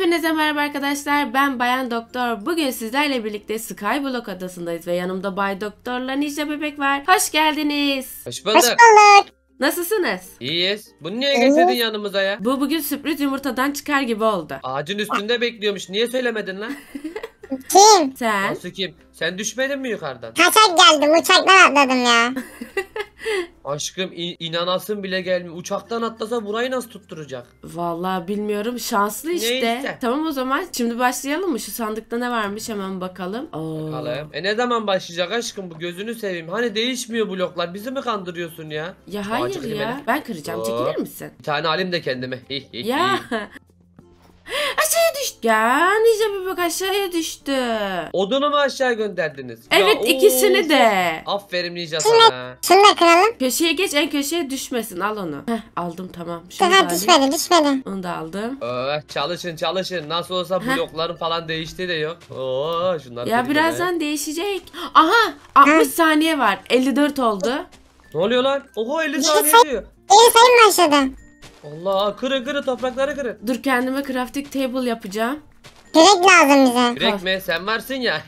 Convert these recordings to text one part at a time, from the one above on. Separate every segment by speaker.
Speaker 1: Hepinize merhaba arkadaşlar. Ben Bayan Doktor. Bugün sizlerle birlikte Skyblock adasındayız ve yanımda Bay Doktor'la Ninja Bebek var. Hoş geldiniz. Hoş bulduk. Hoş bulduk.
Speaker 2: Nasılsınız? İyiyiz. Bunu niye getirdin yanımıza ya? Bu bugün sürpriz yumurtadan çıkar gibi oldu. Ağacın üstünde bekliyormuş. Niye söylemedin lan?
Speaker 1: Kim?
Speaker 2: Sen. Nasıl kim? Sen düşmedin mi yukarıdan? Kaçak
Speaker 1: geldim uçaktan atladım ya.
Speaker 2: Aşkım inanasın bile gelmiyor. Uçaktan atlasa burayı nasıl tutturacak? Vallahi bilmiyorum. Şanslı işte. Neyse.
Speaker 1: Tamam o zaman şimdi başlayalım mı? Şu sandıkta ne varmış hemen bakalım. Oo. Bakalım.
Speaker 2: E ne zaman başlayacak aşkım bu gözünü seveyim. Hani değişmiyor bloklar. Bizi mi kandırıyorsun ya? Ya hayır ya. klimeni. Ben kıracağım. Çekilir misin? Bir tane alayım da kendime. ya aşağıya düştü. Ya Ninja Bebek aşağıya düştü. Odunu mu aşağı gönderdiniz? Evet ya, ikisini de. Aferin Ninja sana.
Speaker 1: Şunu da kıralım. Köşeye geç en köşeye düşmesin al onu. Heh aldım tamam. Şunu Daha düşmedi düşmedi. Onu da aldım.
Speaker 2: Ee, çalışın çalışın. Nasıl olsa Heh. blokların falan değişti de yok. Oo şunlar. Ya birazdan ya.
Speaker 1: değişecek. Aha 60 Hı. saniye var. 54 oldu.
Speaker 2: Ne oluyor lan? Oho 50 saniye diyor. İyi
Speaker 1: sayın başladı.
Speaker 2: Allah kırı kırı toprakları kırı. Dur
Speaker 1: kendime crafting table yapacağım. Kürek lazım bize. Kürek
Speaker 2: mi? Sen varsın ya.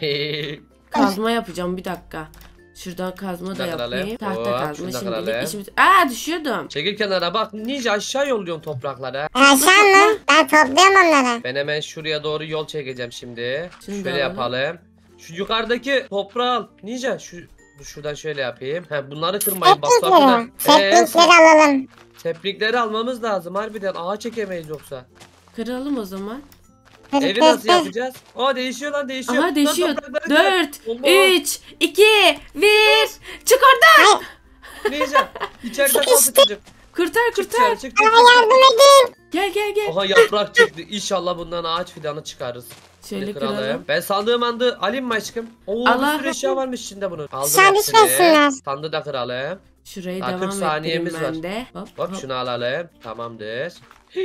Speaker 1: kazma yapacağım bir dakika. Şuradan kazma da yapayım. Tahta kazma şimdi işimiz. Aa düşüyordum.
Speaker 2: Çekil kenara bak ninja aşağı yolluyorsun topraklara. Aşağı mı?
Speaker 1: Ben topluyorum onları.
Speaker 2: Ben hemen şuraya doğru yol çekeceğim şimdi. şimdi Şöyle alalım. yapalım. Şu yukarıdaki toprağı al. Ninja şu şuradan şöyle yapayım. He, bunları kırmayın. Bak, Teknikleri. Ee,
Speaker 1: alalım.
Speaker 2: teplikleri almamız lazım harbiden. Ağa çekemeyiz yoksa. Kıralım o zaman. Evi nasıl yapacağız? Aa değişiyor lan değişiyor. Aha değişiyor. Lan toprakları kır. 4, Allah. 3,
Speaker 1: 2, 1. Çık oradan. Ne yiyeceğim? İçeride kaldı çocuk. Kırtar Çık çık çık. Ama yardım edin. Gel gel gel. Aha
Speaker 2: yaprak çıktı. İnşallah bundan ağaç fidanı çıkarız. Şöyle kıralım. Ben sandığım andı alayım mı aşkım? Oo Allah bir sürü eşya varmış içinde bunun. Aldım Sen düşmesin Sandı da kıralım. Şurayı Daha devam 40 saniyemiz ben var. de. Hop, hop, hop şunu alalım. Tamamdır.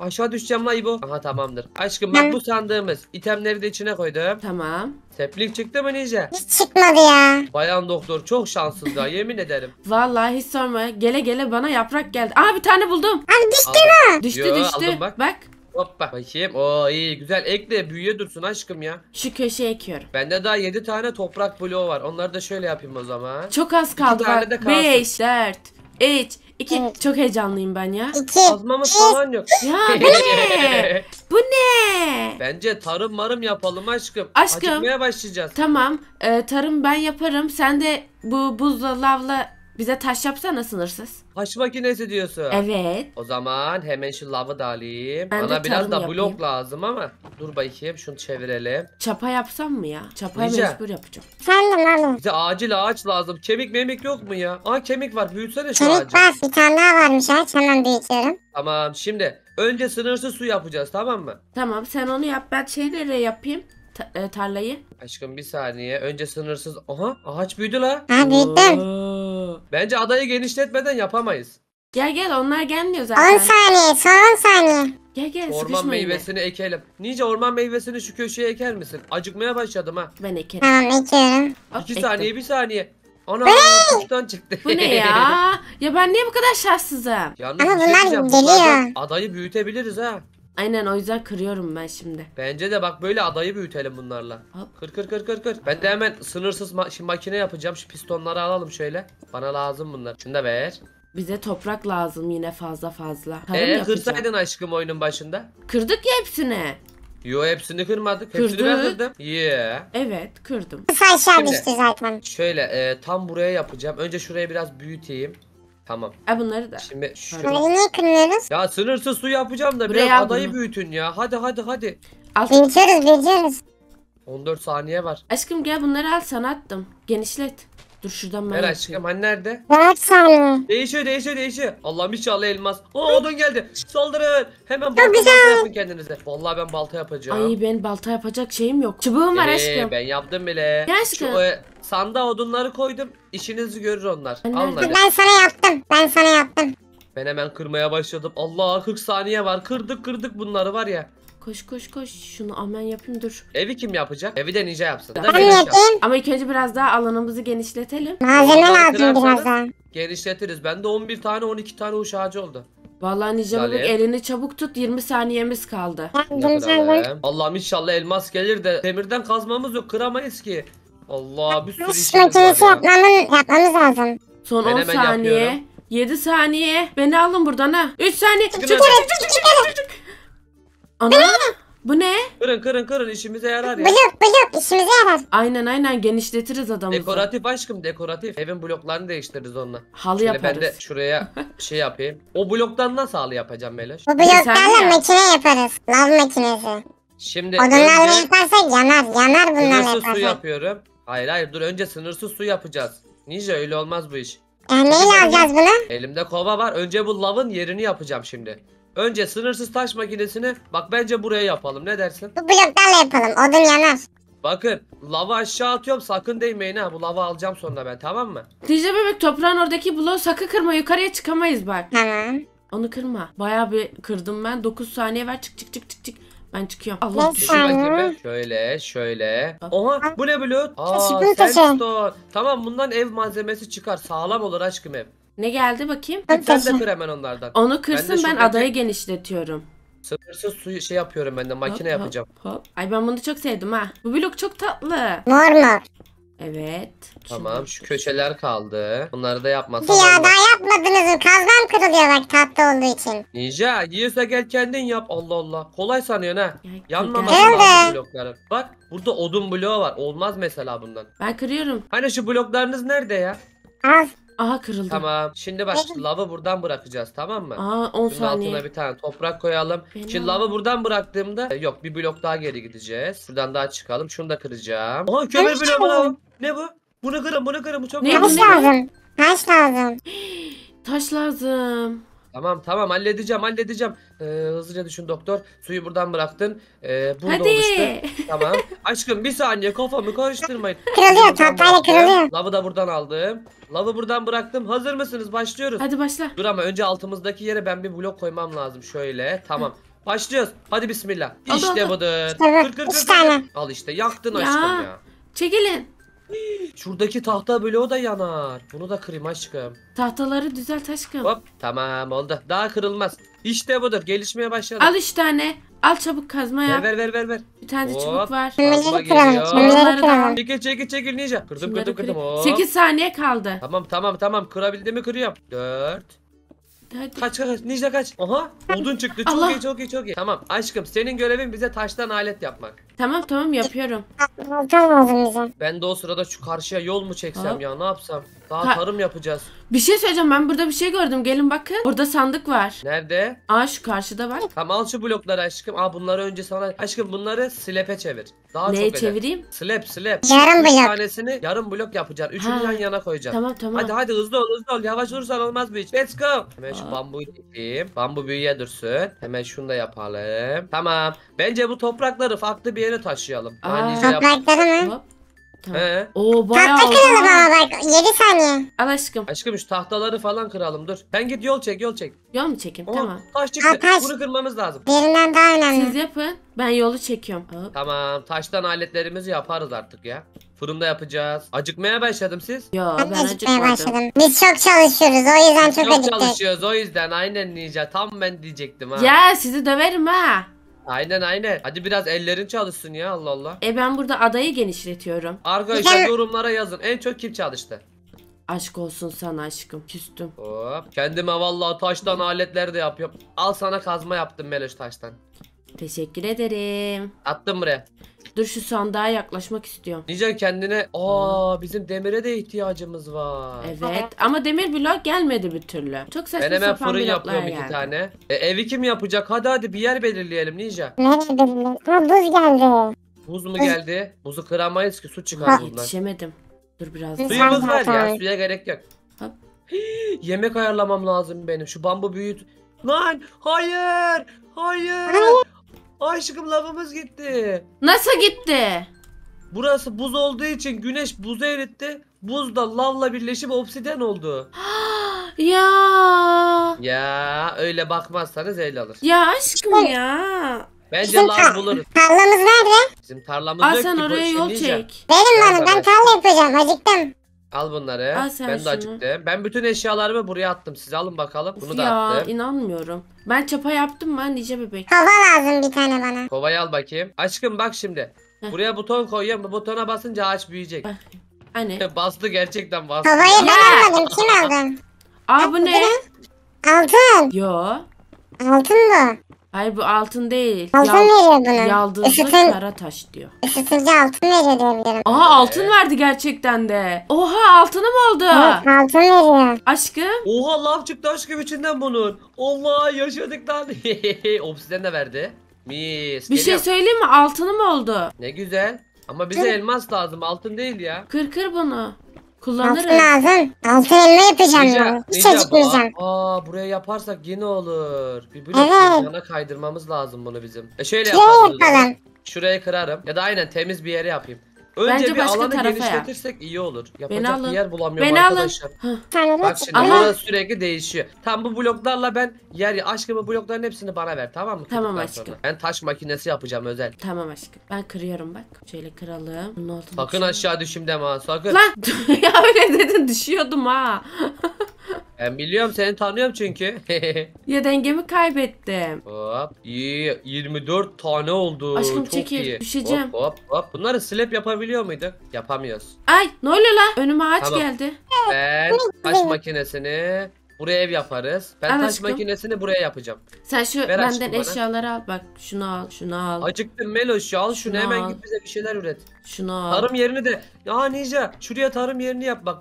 Speaker 2: aşağı düşeceğim la İbo. Aha tamamdır. Aşkım bak bu sandığımız. İtemleri de içine koydum. Tamam. Teplik çıktı mı Nice? Hiç çıkmadı ya. Bayan doktor çok şanssız da yemin ederim.
Speaker 1: Vallahi hiç sorma. Gele gele bana yaprak geldi. Aa bir tane buldum. Abi düştü mü? Düştü Yo, düştü. Aldım,
Speaker 2: bak. bak. Hoppa. Bakayım. Oo iyi güzel. Ekle büyüye dursun aşkım ya. Şu köşeye ekiyorum. Bende daha 7 tane toprak bloğu var. Onları da şöyle yapayım o zaman. Çok az kaldı. tane de kalsın. 5,
Speaker 1: 4, 3, 2. Çok heyecanlıyım ben ya. İki. Azmamız falan yok. Ya bu ne? Bu ne?
Speaker 2: Bence tarım marım yapalım aşkım. Aşkım. Acıkmaya başlayacağız.
Speaker 1: Tamam. e, tarım ben yaparım. Sen de bu buzla lavla bize taş yapsana sınırsız.
Speaker 2: Taş makinesi diyorsun. Evet. O zaman hemen şu lavı da alayım. Ben Bana biraz da blok yapayım. lazım ama. Dur bakayım şunu çevirelim. Çapa yapsam mı ya? Çapayı Nice. mecbur yapacağım. Salla lan. Bize acil ağaç lazım. Kemik memik yok mu ya? Aa kemik var. Büyütsene şu Kemik ağacı.
Speaker 1: bas bir tane daha varmış aç hemen büyütüyorum.
Speaker 2: Tamam şimdi önce sınırsız su yapacağız tamam mı?
Speaker 1: Tamam sen onu yap ben nereye yapayım. E, tarlayı?
Speaker 2: Aşkım bir saniye. Önce sınırsız. Aha ağaç büyüdü la. Ha büyüdü Bence adayı genişletmeden yapamayız. Gel gel onlar gelmiyor 10 zaten. saniye
Speaker 1: son 10 saniye.
Speaker 2: Gel gel Orman meyvesini yine. meyvesini ekelim. Nice orman meyvesini şu köşeye eker misin? Acıkmaya başladım ha. Ben ekerim. Tamam
Speaker 1: ekiyorum. Hop, saniye
Speaker 2: bir saniye. Ana kuştan çıktı. Bu ne ya?
Speaker 1: ya ben niye bu kadar şanssızım?
Speaker 2: Yalnız Ama bir şey geliyor. adayı büyütebiliriz ha. Aynen o yüzden kırıyorum ben şimdi. Bence de bak böyle adayı büyütelim bunlarla. Hop. Kır kır kır kır kır. Ben de hemen sınırsız ma şimdi makine yapacağım. Şu pistonları alalım şöyle. Bana lazım bunlar. Şunu da ver. Bize toprak
Speaker 1: lazım yine fazla fazla. Tarım ee, kırsaydın
Speaker 2: aşkım oyunun başında.
Speaker 1: Kırdık ya hepsini.
Speaker 2: Yo hepsini kırmadık. Hepsini ben kırdım. Yeah. Evet kırdım. Kısa aşağı Şimdi. düştü zaten. Şöyle e, tam buraya yapacağım. Önce şurayı biraz büyüteyim. Tamam. E bunları da. Şimdi şu... Bunları niye Ya sınırsız su yapacağım da Buraya biraz adayı bunu. büyütün ya. Hadi hadi hadi.
Speaker 1: Al. Büyütüyoruz
Speaker 2: 14 saniye var. Aşkım gel bunları al sana attım. Genişlet. Dur şuradan ben Ver aşkım hani nerede? Merak seni. Değişiyor değişiyor değişiyor. Allah'ım inşallah elmas. Aa odun geldi. Saldırın. Hemen balta, balta yapın kendinize. Vallahi ben balta yapacağım. Ay
Speaker 1: ben balta yapacak şeyim yok. Çubuğum var ee, aşkım. ben
Speaker 2: yaptım bile. Gel aşkım. E, sanda odunları koydum. İşinizi görür onlar. Ben Al Ben
Speaker 1: sana yaptım. Ben sana yaptım.
Speaker 2: Ben hemen kırmaya başladım. Allah 40 saniye var. Kırdık kırdık bunları var ya. Koş koş
Speaker 1: koş. Şunu amen yapayım dur.
Speaker 2: Evi kim yapacak? Evi de ninja yapsın. Da Ben geniş yapayım.
Speaker 1: Ama ilk önce biraz daha alanımızı genişletelim. Malzeme lazım kırarsanız- biraz daha.
Speaker 2: Genişletiriz. Bende 11 tane 12 tane uç ağacı oldu.
Speaker 1: Vallahi Ninja Lale. elini çabuk tut 20 saniyemiz kaldı. Yardım sen
Speaker 2: Allah'ım inşallah elmas gelir de demirden kazmamız yok kıramayız ki. Allah bir sürü Kış işimiz var ya.
Speaker 1: yapmamın, yapmamız lazım. Son 10 saniye. yapıyorum. 7 saniye. Beni alın buradan ha. 3 saniye. Çıkın Çık çık çık çık çık. Ana
Speaker 2: bu ne? Kırın kırın kırın işimize yarar ya. Blok blok işimize yarar. Aynen aynen genişletiriz adamımızı. Dekoratif aşkım dekoratif. Evin bloklarını değiştiririz onunla. Halı Şöyle yaparız. Ben de şuraya şey yapayım. O bloktan nasıl halı yapacağım Meloş? Bu bloklarla ya.
Speaker 1: makine yaparız. Lav makinesi.
Speaker 2: Şimdi Odunlarla önce...
Speaker 1: yaparsak yanar. Yanar bunlarla yaparsak. Sınırsız su
Speaker 2: yapıyorum. Hayır hayır dur önce sınırsız su yapacağız. Ninja öyle olmaz bu iş. E, neyle alacağız bunu? Elimde kova var. Önce bu lavın yerini yapacağım şimdi. Önce sınırsız taş makinesini bak bence buraya yapalım. Ne dersin?
Speaker 1: Bu bloklarla yapalım. Odun yanar.
Speaker 2: Bakın lava aşağı atıyorum sakın değmeyin ha. Bu lava alacağım sonra ben tamam mı? Dicle
Speaker 1: bebek toprağın oradaki bloğu sakın kırma. Yukarıya çıkamayız bak. Tamam. Onu kırma. Baya bir kırdım ben. 9 saniye ver çık çık çık çık çık. Ben çıkıyorum. Allah Düşün
Speaker 2: Şöyle şöyle. Oha bu ne blok? Aa Kesinlikle. sandstone. Tamam bundan ev malzemesi çıkar. Sağlam olur aşkım ev.
Speaker 1: Ne geldi bakayım?
Speaker 2: Sen de kır hemen onlardan. Onu kırsın ben, ben adayı
Speaker 1: genişletiyorum.
Speaker 2: Sıkırsın su şey yapıyorum ben de makine hop, yapacağım. Hop, hop.
Speaker 1: Ay ben bunu çok sevdim ha. Bu blok çok tatlı. Mor mu? Evet.
Speaker 2: Tamam şu köşeler kaldı. Bunları da yapmasam. Ya olmaz. daha
Speaker 1: yapmadınız mı? Kazmam kırılıyor bak tatlı olduğu için.
Speaker 2: Ninja yiyorsa gel kendin yap. Allah Allah. Kolay sanıyorsun ha. Ya, Yanmaması lazım evet. blokları. Bak burada odun bloğu var. Olmaz mesela bundan. Ben kırıyorum. Hani şu bloklarınız nerede ya? Al. Aha kırıldı. Tamam. Şimdi bak lava lavı buradan bırakacağız tamam mı? Aa 10 Bunun saniye. altına bir tane toprak koyalım. Benim. Şimdi lava buradan bıraktığımda yok bir blok daha geri gideceğiz. Şuradan daha çıkalım. Şunu da kıracağım. Aha kömür bloğu bu. Ne bu? Bunu kırın bunu kırın bu çok ne, Taş lazım.
Speaker 1: Taş lazım. Taş lazım.
Speaker 2: Tamam tamam halledeceğim halledeceğim. Ee, hızlıca düşün doktor. Suyu buradan bıraktın. Ee, burada Hadi. oluştu. Tamam. Aşkım bir saniye kafamı karıştırmayın. Kırılıyor tatlıyla kırılıyor. Lavı da buradan aldım. Lavı buradan bıraktım. Hazır mısınız? Başlıyoruz. Hadi başla. Dur ama önce altımızdaki yere ben bir blok koymam lazım. Şöyle tamam. Başlıyoruz. Hadi bismillah. Hadi, işte budur. İşte bu. Kır kır kır. kır. Al işte yaktın ya. aşkım ya. Çekilin. Şuradaki tahta bloğu da yanar. Bunu da kırayım aşkım. Tahtaları düzelt aşkım. Hop tamam oldu. Daha kırılmaz. İşte budur. Gelişmeye başladı. Al üç
Speaker 1: tane. Al çabuk kazma ya.
Speaker 2: Ver ver ver ver. Bir tane de çubuk var. Kazma Çimleri kıralım. geliyor. Çimleri Onları da- kıralım. Çekil çekil ninja. Kırdım kırdım kırdım. kırayım. 8
Speaker 1: saniye kaldı.
Speaker 2: Tamam tamam tamam. kırabildi mi kırıyorum. 4. Hadi. Kaç kaç kaç. ninja kaç. Aha odun çıktı. Çok Allah. iyi çok iyi çok iyi. Tamam aşkım senin görevin bize taştan alet yapmak.
Speaker 1: Tamam tamam yapıyorum.
Speaker 2: Ben de o sırada şu karşıya yol mu çeksem Ha? ya ne yapsam? Daha Ha- tarım yapacağız.
Speaker 1: Bir şey söyleyeceğim ben burada bir şey gördüm. Gelin bakın. Burada sandık var.
Speaker 2: Nerede? Aa şu karşıda var. Tam al şu blokları aşkım. Aa bunları önce sana... Aşkım bunları slap'e çevir. Daha Neye çok eder. çevireyim? Slap slap. Yarım Üç blok. tanesini yarım blok yapacağız. Üçünü yan yana koyacağız. Tamam tamam. Hadi hadi hızlı ol hızlı ol. Yavaş olursan olmaz bir iş. Let's go. Hemen şu Aa. bambuyu dikeyim. Bambu büyüye dursun. Hemen şunu da yapalım. Tamam. Bence bu toprakları farklı bir yere taşıyalım. Aa. Hani şey
Speaker 1: toprakları mı? Tamam. He. Oo bayağı Tahta oldu. kıralım ama bak 7 saniye.
Speaker 2: Al aşkım. Aşkım şu tahtaları falan kıralım dur. Sen git yol çek yol çek. Yol mu çekeyim? Oo, Tamam. Taş çıktı. Ha, taş. Bunu kırmamız lazım. Birinden
Speaker 1: daha önemli. Siz yapın. Ben yolu çekiyorum. Hop.
Speaker 2: Tamam taştan aletlerimizi yaparız artık ya. Fırında yapacağız. Acıkmaya başladım siz. Yo Ben ben acıkmaya başladım.
Speaker 1: Biz çok çalışıyoruz o yüzden çok Çok acıktık.
Speaker 2: çalışıyoruz o yüzden aynen Ninja. Tam ben diyecektim ha. Ya sizi
Speaker 1: döverim ha.
Speaker 2: Aynen aynen. Hadi biraz ellerin çalışsın ya Allah Allah. E
Speaker 1: ben burada adayı genişletiyorum. Arkadaşlar
Speaker 2: yorumlara yazın. En çok kim çalıştı?
Speaker 1: Aşk olsun sana aşkım. Küstüm.
Speaker 2: Hop. Kendime vallahi taştan aletler de yapıyorum. Al sana kazma yaptım Meloş taştan.
Speaker 1: Teşekkür ederim.
Speaker 2: Attım buraya.
Speaker 1: Dur şu sandığa yaklaşmak istiyorum.
Speaker 2: Nice kendine aa bizim demire de ihtiyacımız var. Evet
Speaker 1: ama demir blok gelmedi bir türlü. Çok saçma Ben hemen fırın yapıyorum iki geldi.
Speaker 2: tane. E, evi kim yapacak? Hadi hadi bir yer belirleyelim Nice.
Speaker 1: Nereye buz geldi.
Speaker 2: Buz mu geldi? Buzu kıramayız ki su çıkar bundan.
Speaker 1: Yetişemedim.
Speaker 2: Dur biraz. Suyumuz var ya suya gerek yok. Hop. Hii, Yemek ayarlamam lazım benim. Şu bambu büyüt. Lan hayır! Hayır! Aşkım lavımız gitti. Nasıl
Speaker 1: gitti?
Speaker 2: Burası buz olduğu için güneş buzu eritti. Buz da lavla birleşip obsiden oldu. ya. Ya öyle bakmazsanız el alır. Ya
Speaker 1: aşkım ya.
Speaker 2: Bence Bizim lav buluruz. Tarlamız
Speaker 1: nerede?
Speaker 2: Bizim tarlamız Aa yok ki. sen bu oraya yol çek.
Speaker 1: Benim lan ben tarla yapacağım. Acıktım.
Speaker 2: Al bunları. Al sen ben de acıktım. Ben bütün eşyalarımı buraya attım. Siz alın bakalım. Bunu Of da ya attım. inanmıyorum.
Speaker 1: Ben çapa yaptım ben nice bebek. Kova lazım bir tane bana.
Speaker 2: Kovayı al bakayım. Aşkım bak şimdi. Heh. Buraya buton koyuyorum. Bu butona basınca ağaç büyüyecek. Hani? Anne. Bastı gerçekten bastı. Kovayı
Speaker 1: ben almadım. Kim aldı? Aa bu ne? Altın. Yo. Altın bu. Hayır bu altın değil. Altın Yal veriyor buna. Yaldızlı Isıtıl... kara taş diyor. Isıtıcı altın veriyor diyebilirim. Aha altın verdi gerçekten
Speaker 2: de. Oha altınım oldu. Evet altın veriyor. Aşkım. Oha lav çıktı aşkım içinden bunun. Allah yaşadık lan. Obsiden de verdi. Mis. Bir şey geliyorum. şey söyleyeyim mi? Altınım oldu. Ne güzel. Ama bize elmas lazım. Altın değil ya. Kır kır bunu. Kullanırız. Nasıl lazım? Altın elma yapacağım Ece, ben. Aa, buraya yaparsak yine olur. Bir blok evet. yana kaydırmamız lazım bunu bizim. E şöyle yapalım. Şuraya kırarım. Ya da aynen temiz bir yere yapayım. Önce Bence bir başka alanı tarafa yap. genişletirsek iyi olur. Yapacak bir yer bulamıyorum Beni alın. arkadaşlar. Bak şimdi Aha. burası sürekli değişiyor. Tam bu bloklarla ben yer aşkım bu blokların hepsini bana ver tamam mı? Tamam aşkım. sonra. Ben taş makinesi yapacağım özel. Tamam aşkım.
Speaker 1: Ben kırıyorum bak. Şöyle kıralım. Bunun altını Sakın
Speaker 2: aşağı düşeyim deme ha sakın. Lan
Speaker 1: ya öyle dedin düşüyordum ha.
Speaker 2: Ben biliyorum seni tanıyorum çünkü.
Speaker 1: ya dengemi kaybettim.
Speaker 2: Hop iyi 24 tane oldu. Aşkım Çok çekil iyi. düşeceğim. Hop hop hop. Bunları slap yapabiliyor muyduk? Yapamıyoruz.
Speaker 1: Ay ne oluyor lan? Önüme ağaç Tamam. geldi.
Speaker 2: Ben taş makinesini buraya ev yaparız. Ben Al taş aşkım. makinesini buraya yapacağım. Sen şu Ver benden bana. eşyaları al. Bak şunu al, şunu al, Acıktım Meloş ya al şunu Şunu hemen al. git bize bir şeyler üret. şunu al. Tarım yerini de ya Ninja şuraya tarım yerini yap bak.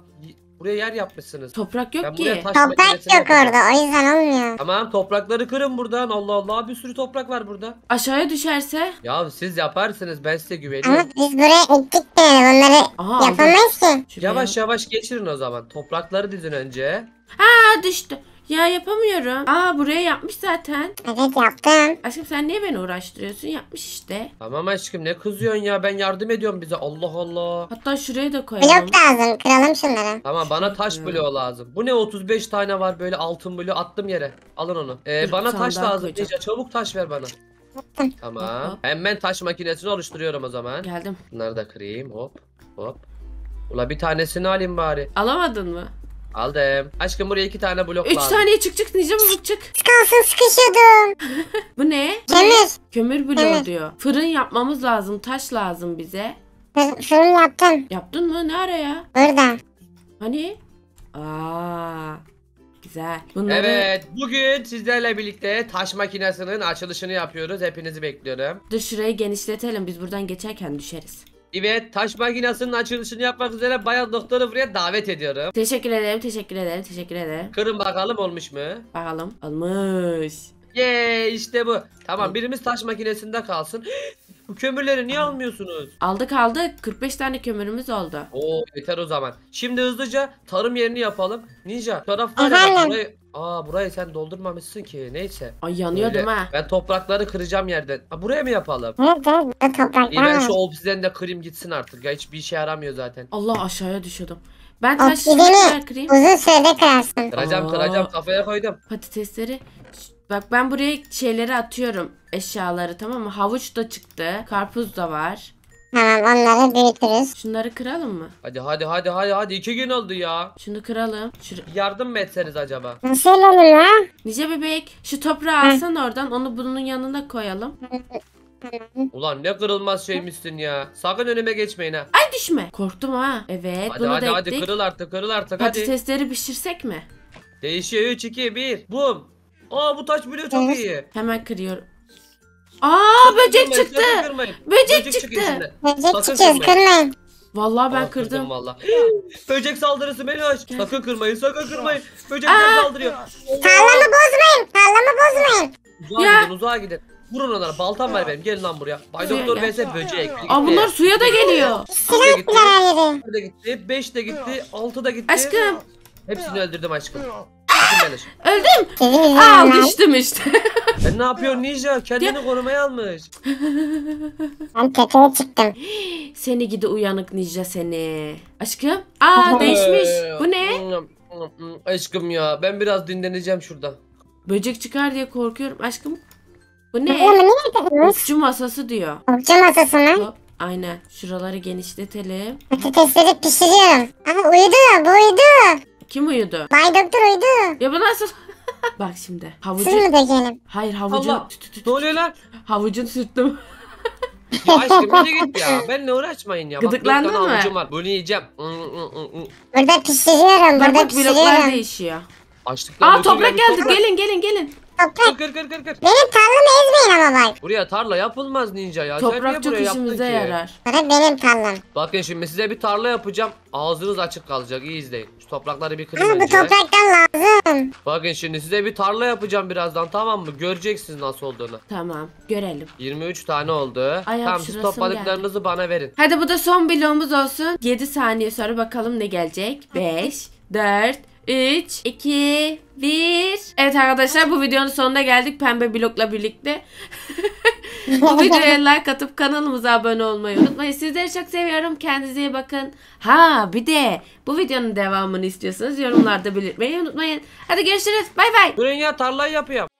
Speaker 2: Buraya yer yapmışsınız. Toprak yok Ben ki. Toprak yok orada o yüzden olmuyor. Tamam toprakları kırın buradan. Allah Allah bir sürü toprak var burada. Aşağıya düşerse. Ya siz yaparsınız ben size güveniyorum. Ama biz
Speaker 1: buraya ektik de bunları Aha, aldım.
Speaker 2: yavaş yavaş geçirin o zaman. Toprakları dizin önce. Ha düştü.
Speaker 1: Ya yapamıyorum. Aa buraya yapmış zaten. Evet yaptım. Aşkım sen niye beni uğraştırıyorsun? Yapmış işte.
Speaker 2: Tamam aşkım ne kızıyorsun ya ben yardım ediyorum bize Allah Allah. Hatta şuraya da koyalım. Blok lazım
Speaker 1: kıralım şunları. Tamam
Speaker 2: bana taş bloğu lazım. Bu ne 35 tane var böyle altın bloğu attım yere. Alın onu. Ee, Dur, bana taş lazım. Koyacağım. çabuk taş ver bana. Yaptım. Tamam. Hop. Hemen taş makinesini oluşturuyorum o zaman. Geldim. Bunları da kırayım hop hop. Ula bir tanesini alayım bari. Alamadın mı? Aldım. Aşkım buraya iki tane blok Üç lazım. tane
Speaker 1: çık çık ninja bubuk çık. Kalsın sıkışıyordum. Bu ne? Kömür. Kömür bloğu Kömür. diyor. Fırın yapmamız lazım. Taş lazım bize. Fırın yaptım. Yaptın mı? Ne araya ya? Burada. Hani?
Speaker 2: Aa. Güzel. Bunları Evet bugün sizlerle birlikte taş makinesinin açılışını yapıyoruz. Hepinizi bekliyorum. dur şurayı genişletelim. Biz buradan geçerken düşeriz. Evet taş makinasının açılışını yapmak üzere bayan doktoru buraya davet ediyorum.
Speaker 1: Teşekkür ederim, teşekkür ederim, teşekkür ederim.
Speaker 2: Kırın bakalım olmuş mu? Bakalım. Olmuş. Ye işte bu. Tamam birimiz taş makinesinde kalsın. bu kömürleri niye almıyorsunuz?
Speaker 1: Aldık aldık. 45 tane kömürümüz oldu.
Speaker 2: Oo yeter o zaman. Şimdi hızlıca tarım yerini yapalım. Ninja taraf var bak Aa burayı sen doldurmamışsın ki. Neyse. Ay yanıyordum Böyle. ha. Ben toprakları kıracağım yerden. Ha, buraya mı yapalım? Ne evet
Speaker 1: ben İyi ben şu topraklar.
Speaker 2: obsideni de kırayım gitsin artık. Ya hiçbir işe yaramıyor zaten.
Speaker 1: Allah aşağıya düşüyordum. Ben taş Obsideni- kadar kırayım. Uzun sürede kırarsın. Kıracağım Aa. kıracağım
Speaker 2: kafaya koydum.
Speaker 1: Patatesleri Bak ben buraya şeyleri atıyorum. Eşyaları tamam mı? Havuç da çıktı.
Speaker 2: Karpuz da
Speaker 1: var. Tamam onları büyütürüz. Şunları kıralım mı?
Speaker 2: Hadi hadi hadi hadi hadi iki gün oldu ya. Şunu kıralım. Şur Yardım mı etseniz acaba?
Speaker 1: Nasıl olur ya? Nice bebek şu toprağı alsan oradan onu bunun yanına koyalım.
Speaker 2: Ulan ne kırılmaz şeymişsin ya. Sakın önüme geçmeyin ha.
Speaker 1: Ay düşme. Korktum ha. Evet hadi, bunu hadi, da hadi, ettik. Hadi kırıl
Speaker 2: artık kırıl artık hadi.
Speaker 1: Patatesleri pişirsek mi?
Speaker 2: Değişiyor 3 2 1. Bum. Aa bu taş biliyor çok iyi.
Speaker 1: Hemen kırıyorum. Aa böcek kırmayın, çıktı. sakın kırmayın. Böcek çıktı. Böcek Sakın çıkıyor kırmayın. Vallahi ben Aa, kırdım.
Speaker 2: Vallahi. Böcek saldırısı beni aç. Sakın kırmayın, sakın kırmayın. Böcekler Aa. saldırıyor. Tarlamı bozmayın. Tarlamı bozmayın. Uzağa Ya. gidin, uzağa gidin. Vurun onlara, baltam var benim. Gelin lan buraya. Bay Doktor gel. vs böcek. Aa bunlar suya da geliyor. Silah gitti. zarar yeri. de gitti, 5 de gitti, 6 da gitti. Aşkım Hepsini öldürdüm aşkım. Öldüm.
Speaker 1: Aa düştüm
Speaker 2: işte. Sen ne yapıyor Ninja? Kendini korumaya almış.
Speaker 1: Ben kötüye çıktım. Seni gidi uyanık Ninja seni. Aşkım. Aa değişmiş. Bu ne?
Speaker 2: Aşkım ya ben biraz dinleneceğim şurada.
Speaker 1: Böcek çıkar diye korkuyorum. Aşkım bu ne? Okçu masası diyor. Okçu masası mı? Aynen. Şuraları genişletelim. Patatesleri pişiriyorum. Ama uyudu. Bu uyudu. Kim uyudu? Bay doktor uyudu. Ya bu nasıl? Bak
Speaker 2: şimdi. Havucu... Siz mi dökelim?
Speaker 1: Hayır havucu... Allah. Tü, tü, tü, tü. Ne oluyor lan? Havucu sürttüm. Ya aşkım yürü git ya.
Speaker 2: Benle uğraşmayın ya. Gıdıklandın mı? Avucum var. Bunu yiyeceğim. Burada
Speaker 1: pişiriyorum. Burada bak, pişiriyorum. Bloklar değişiyor.
Speaker 2: Açlıklar Aa toprak geldi. Gelin
Speaker 1: gelin gelin. Kır kır kır kır kır. Benim tarlamı ezmeyin ama
Speaker 2: bay. Buraya tarla yapılmaz ninja ya. Sen niye Toprak çok işimize yarar.
Speaker 1: Bu benim tarlam.
Speaker 2: Bakın şimdi size bir tarla yapacağım. Ağzınız açık kalacak. iyi izleyin. Şu toprakları bir kırın Ama bu
Speaker 1: topraktan lazım.
Speaker 2: Bakın şimdi size bir tarla yapacağım birazdan tamam mı? Göreceksiniz nasıl olduğunu.
Speaker 1: Tamam görelim.
Speaker 2: 23 tane oldu. Ay, tamam siz şurası mı bana verin.
Speaker 1: Hadi bu da son bloğumuz olsun. 7 saniye sonra bakalım ne gelecek. 5, 4, 3, 2, bir. Evet arkadaşlar bu videonun sonuna geldik. Pembe blokla birlikte. bu videoya like atıp kanalımıza abone olmayı unutmayın. Sizleri çok seviyorum. Kendinize iyi bakın. Ha bir de bu videonun devamını istiyorsanız yorumlarda belirtmeyi unutmayın. Hadi görüşürüz. Bay bay. Durun
Speaker 2: tarlayı yapıyorum.